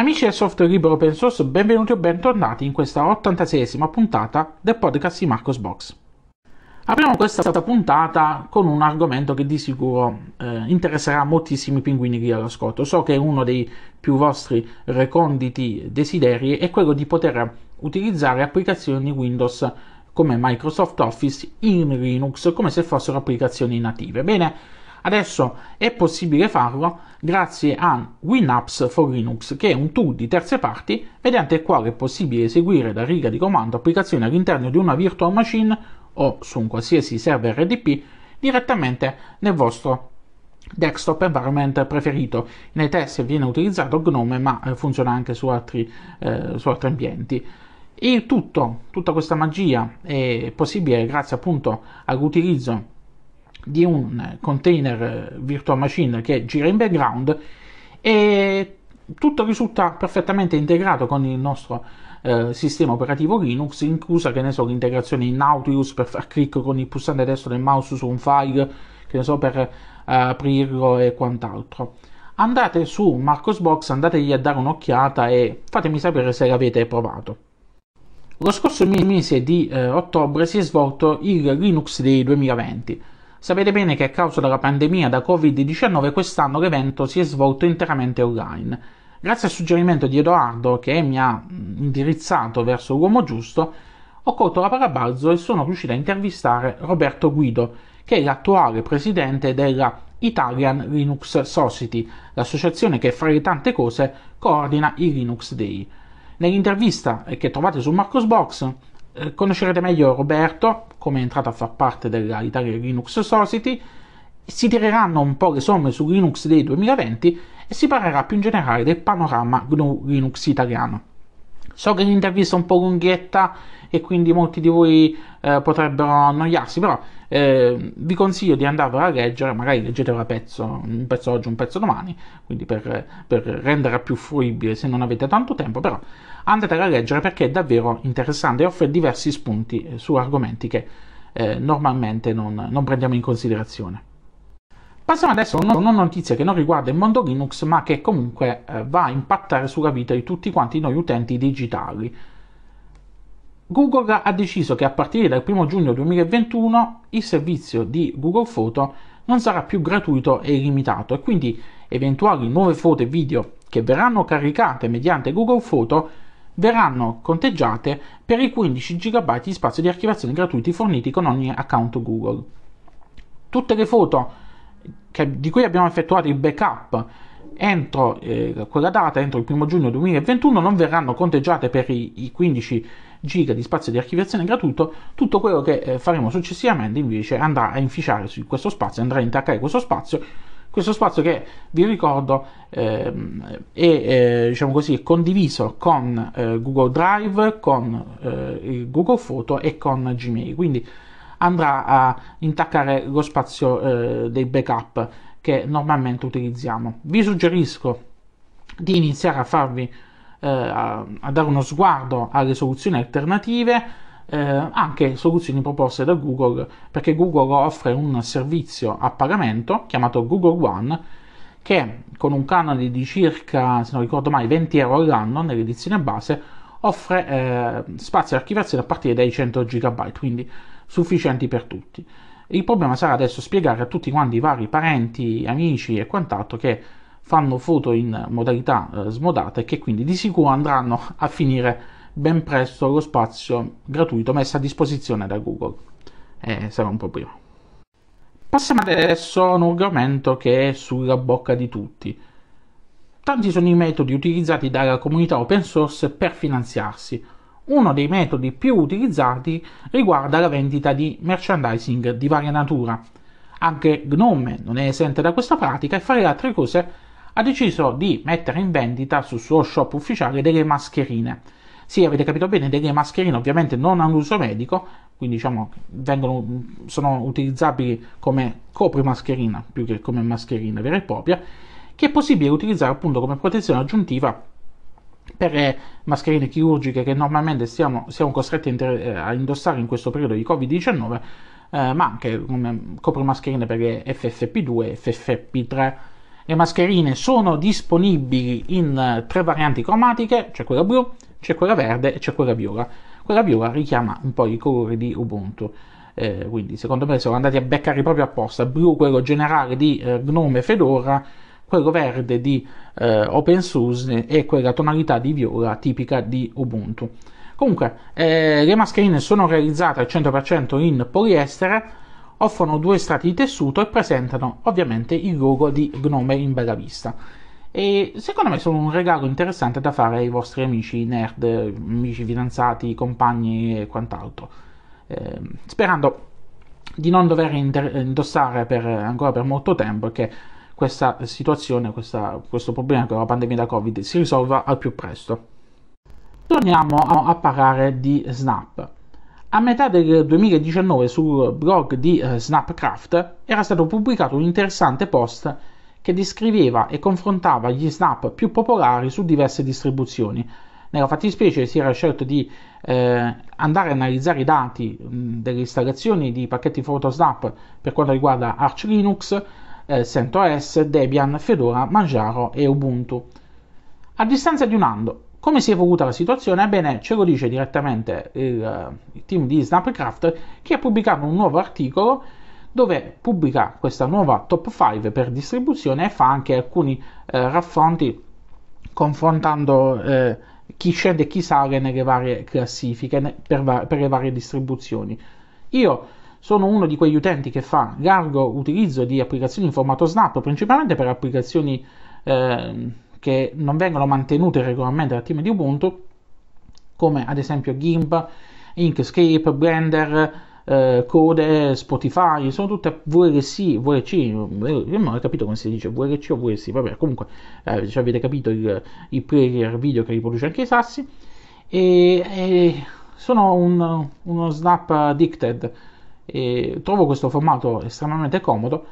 Amici del software libero open source, benvenuti o bentornati in questa 86esima puntata del podcast di Marcos Box. Apriamo questa puntata con un argomento che di sicuro eh, interesserà moltissimi pinguini lì all'ascolto. So che uno dei più vostri reconditi desideri è quello di poter utilizzare applicazioni Windows come Microsoft Office in Linux come se fossero applicazioni native. Bene, Adesso è possibile farlo grazie a Winapps for Linux, che è un tool di terze parti mediante il quale è possibile eseguire da riga di comando applicazioni all'interno di una virtual machine o su un qualsiasi server RDP direttamente nel vostro desktop environment preferito. Nei test viene utilizzato GNOME, ma eh, funziona anche su altri, eh, su altri ambienti. E tutto, tutta questa magia è possibile grazie appunto all'utilizzo di un eh, container eh, virtual machine che gira in background e tutto risulta perfettamente integrato con il nostro eh, sistema operativo Linux, inclusa che ne so l'integrazione in Nautilus per far clic con il pulsante destro del mouse su un file, che ne so per eh, aprirlo e quant'altro. Andate su Marcosbox, andategli a dare un'occhiata e fatemi sapere se l'avete provato. Lo scorso mese di eh, ottobre si è svolto il Linux Day 2020 Sapete bene che a causa della pandemia da Covid-19 quest'anno l'evento si è svolto interamente online. Grazie al suggerimento di Edoardo che mi ha mm, indirizzato verso l'uomo giusto, ho colto la parabalzo e sono riuscito a intervistare Roberto Guido, che è l'attuale presidente della Italian Linux Society, l'associazione che fra le tante cose coordina i Linux Day. Nell'intervista che trovate su Marcosbox conoscerete meglio Roberto, come è entrato a far parte dell'Italia Linux Society, si tireranno un po' le somme su Linux Day 2020 e si parlerà più in generale del panorama GNU Linux italiano. So che l'intervista è un po' lunghetta e quindi molti di voi eh, potrebbero annoiarsi, però eh, vi consiglio di andarvela a leggere, magari leggetela pezzo, un pezzo oggi, un pezzo domani, quindi per, per renderla più fruibile se non avete tanto tempo, però andatela a leggere perché è davvero interessante e offre diversi spunti eh, su argomenti che eh, normalmente non, non prendiamo in considerazione. Passiamo adesso a una notizia che non riguarda il mondo Linux, ma che comunque eh, va a impattare sulla vita di tutti quanti noi utenti digitali. Google ha deciso che a partire dal 1 giugno 2021 il servizio di Google Photo non sarà più gratuito e illimitato e quindi eventuali nuove foto e video che verranno caricate mediante Google Photo verranno conteggiate per i 15 GB di spazio di archiviazione gratuiti forniti con ogni account Google. Tutte le foto che, di cui abbiamo effettuato il backup entro eh, quella data, entro il 1 giugno 2021, non verranno conteggiate per i, i 15 giga di spazio di archiviazione gratuito, tutto quello che eh, faremo successivamente invece andrà a inficiare su questo spazio, andrà a intaccare questo spazio, questo spazio che vi ricordo ehm, eh, è diciamo così, condiviso con eh, Google Drive, con eh, Google Photo e con Gmail. Quindi andrà a intaccare lo spazio eh, dei backup che normalmente utilizziamo. Vi suggerisco di iniziare a farvi eh, a, dare uno sguardo alle soluzioni alternative. Eh, anche soluzioni proposte da Google perché Google offre un servizio a pagamento chiamato Google One che con un canone di circa, se non ricordo mai, 20 euro all'anno nell'edizione base offre eh, spazi di archiviazione a partire dai 100 GB, quindi sufficienti per tutti. Il problema sarà adesso spiegare a tutti quanti i vari parenti, amici e quant'altro che fanno foto in modalità eh, smodata e che quindi di sicuro andranno a finire ben presto lo spazio gratuito messo a disposizione da Google. Eh, sarà un po' prima. Passiamo adesso a un argomento che è sulla bocca di tutti Tanti sono i metodi utilizzati dalla comunità open source per finanziarsi. Uno dei metodi più utilizzati riguarda la vendita di merchandising di varia natura. Anche Gnome non è esente da questa pratica e fra le altre cose ha deciso di mettere in vendita sul suo shop ufficiale delle mascherine. Sì, avete capito bene, delle mascherine ovviamente non uso medico, quindi diciamo vengono, sono utilizzabili come copri mascherina più che come mascherina vera e propria che è possibile utilizzare appunto come protezione aggiuntiva per eh, mascherine chirurgiche che normalmente siamo, siamo costretti a, inter- eh, a, indossare in questo periodo di Covid-19, eh, ma anche um, coprimascherine per le FFP2 e FFP3. Le mascherine sono disponibili in eh, tre varianti cromatiche, c'è quella blu, c'è quella verde e c'è quella viola. Quella viola richiama un po' i colori di Ubuntu. Eh, quindi secondo me sono andati a beccare proprio apposta blu quello generale di eh, Gnome Fedora quello verde di eh, OpenSUSE e quella tonalità di viola tipica di Ubuntu. Comunque, eh, le mascherine sono realizzate al 100% in poliestere, offrono due strati di tessuto e presentano ovviamente il logo di Gnome in bella vista. E secondo me sono un regalo interessante da fare ai vostri amici nerd, amici fidanzati, compagni e quant'altro. Eh, sperando di non dover inter- indossare per, ancora per molto tempo, perché questa situazione, questa, questo problema con la pandemia da Covid si risolva al più presto. Torniamo a, a parlare di Snap. A metà del 2019 sul blog di eh, Snapcraft era stato pubblicato un interessante post che descriveva e confrontava gli snap più popolari su diverse distribuzioni. Nella fattispecie si era scelto di eh, andare a analizzare i dati mh, delle installazioni di pacchetti Photosnap per quanto riguarda Arch Linux, eh, CentOS, Debian, Fedora, Manjaro e Ubuntu. A distanza di un anno, come si è evoluta la situazione? Ebbene, ce lo dice direttamente il, eh, il team di Snapcraft che ha pubblicato un nuovo articolo dove pubblica questa nuova top 5 per distribuzione e fa anche alcuni eh, raffronti confrontando eh, chi scende e chi sale nelle varie classifiche per, va- per le varie distribuzioni. Io sono uno di quegli utenti che fa largo utilizzo di applicazioni in formato snap, principalmente per applicazioni eh, che non vengono mantenute regolarmente dal team di Ubuntu, come ad esempio GIMP, Inkscape, Blender, eh, Code, Spotify, sono tutte VLC, VLC, eh, non ho capito come si dice VLC o VLC, vabbè, comunque eh, cioè avete capito il, il player video che riproduce anche i sassi, e, e sono un, uno snap addicted e trovo questo formato estremamente comodo.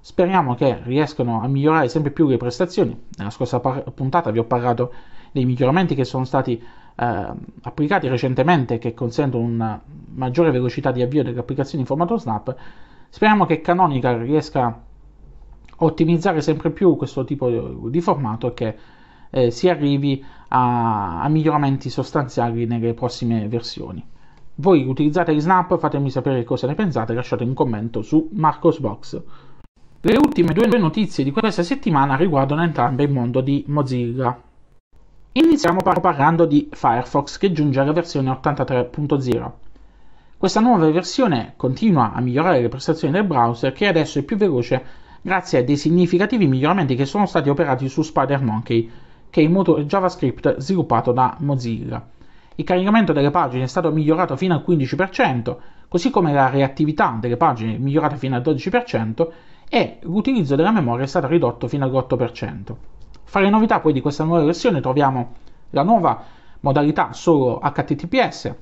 Speriamo che riescano a migliorare sempre più le prestazioni. Nella scorsa par- puntata vi ho parlato dei miglioramenti che sono stati eh, applicati recentemente che consentono una maggiore velocità di avvio delle applicazioni in formato Snap. Speriamo che Canonical riesca a ottimizzare sempre più questo tipo di, formato e che eh, si arrivi a, a miglioramenti sostanziali nelle prossime versioni. Voi utilizzate gli snap, fatemi sapere cosa ne pensate, lasciate un commento su Marcosbox. Le ultime due notizie di questa settimana riguardano entrambe il mondo di Mozilla. Iniziamo par- parlando di Firefox che giunge alla versione 83.0. Questa nuova versione continua a migliorare le prestazioni del browser che adesso è più veloce grazie a dei significativi miglioramenti che sono stati operati su SpiderMonkey, che è il motore JavaScript sviluppato da Mozilla. Il caricamento delle pagine è stato migliorato fino al 15%, così come la reattività delle pagine è migliorata fino al 12% e l'utilizzo della memoria è stato ridotto fino all'8%. Fra le novità poi di questa nuova versione troviamo la nuova modalità solo HTTPS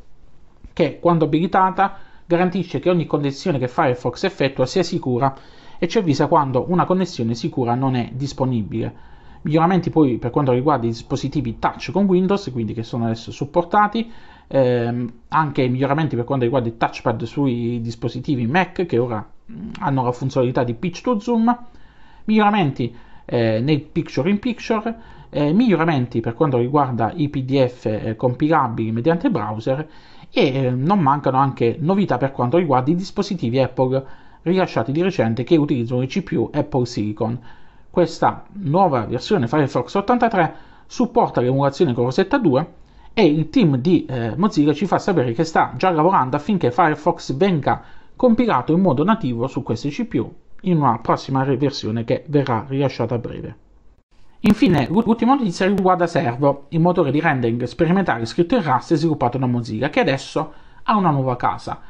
che quando abilitata garantisce che ogni connessione che Firefox effettua sia sicura e ci avvisa quando una connessione sicura non è disponibile. Miglioramenti poi per quanto riguarda i dispositivi touch con Windows, quindi che sono adesso supportati, ehm, anche miglioramenti per quanto riguarda i touchpad sui dispositivi Mac che ora hanno la funzionalità di pitch to zoom, miglioramenti eh, nel picture in picture, eh, miglioramenti per quanto riguarda i PDF eh, compilabili mediante browser e eh, non mancano anche novità per quanto riguarda i dispositivi Apple rilasciati di recente che utilizzano i CPU Apple Silicon questa nuova versione Firefox 83 supporta l'emulazione con Rosetta 2 e il team di eh, Mozilla ci fa sapere che sta già lavorando affinché Firefox venga compilato in modo nativo su queste CPU in una prossima versione che verrà rilasciata a breve. Infine, l'ultima notizia riguarda Servo, il motore di rendering sperimentale scritto in Rust e sviluppato da Mozilla, che adesso ha una nuova casa.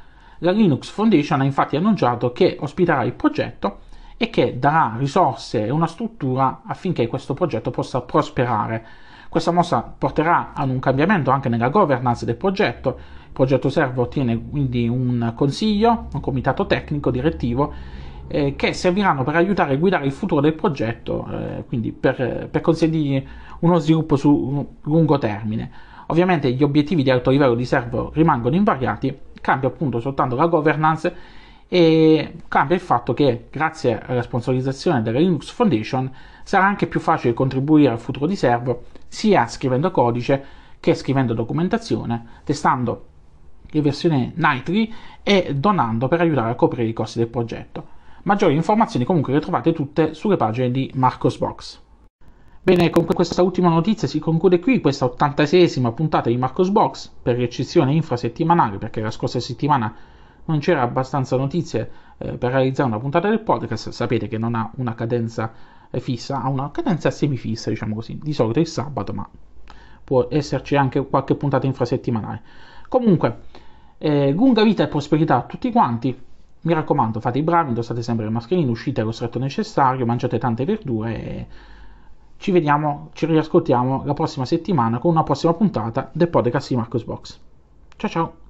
La Linux Foundation ha infatti annunciato che ospiterà il progetto e che darà risorse e una struttura affinché questo progetto possa prosperare. Questa mossa porterà ad un cambiamento anche nella governance del progetto. Il progetto servo ottiene quindi un consiglio, un comitato tecnico direttivo eh, che serviranno per aiutare e guidare il futuro del progetto, eh, quindi per, per consentirgli uno sviluppo su lungo termine. Ovviamente gli obiettivi di alto livello di servo rimangono invariati, cambia appunto soltanto la governance e cambia il fatto che grazie alla sponsorizzazione della Linux Foundation sarà anche più facile contribuire al futuro di servo sia scrivendo codice che scrivendo documentazione, testando le versioni Nightly e donando per aiutare a coprire i costi del progetto. Maggiori informazioni comunque le trovate tutte sulle pagine di Marcosbox. Bene, con questa ultima notizia si conclude qui questa 86esima puntata di Marcosbox, per l'eccezione infrasettimanale perché la scorsa settimana non c'era abbastanza notizie eh, per realizzare una puntata del podcast, sapete che non ha una cadenza eh, fissa, ha una cadenza semifissa, diciamo così, di solito il sabato, ma può esserci anche qualche puntata infrasettimanale. Comunque, eh, lunga vita e prosperità a tutti quanti. Mi raccomando, fate i bravi, indossate sempre le mascherine, uscite allo stretto necessario, mangiate tante verdure e ci vediamo, ci riascoltiamo la prossima settimana con una prossima puntata del podcast di Marcos Box. Ciao ciao!